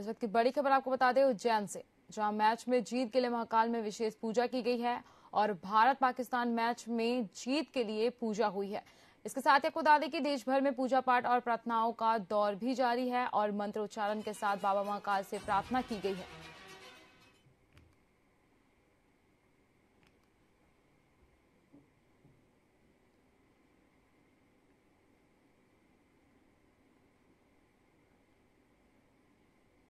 इस वक्त की बड़ी खबर आपको बता दें उज्जैन से जहां मैच में जीत के लिए महाकाल में विशेष पूजा की गई है और भारत पाकिस्तान मैच में जीत के लिए पूजा हुई है इसके साथ ही आपको बता दें कि देश भर में पूजा पाठ और प्रार्थनाओं का दौर भी जारी है और मंत्रोच्चारण के साथ बाबा महाकाल से प्रार्थना की गई है